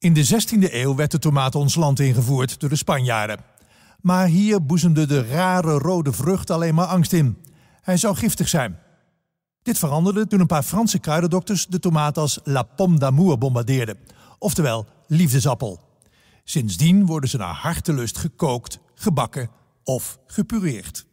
In de 16e eeuw werd de tomaat ons land ingevoerd door de Spanjaarden. Maar hier boezemde de rare rode vrucht alleen maar angst in. Hij zou giftig zijn. Dit veranderde toen een paar Franse kruidendokters de tomaat als la pomme d'amour bombardeerden, oftewel liefdesappel. Sindsdien worden ze naar hartelust gekookt, gebakken of gepureerd.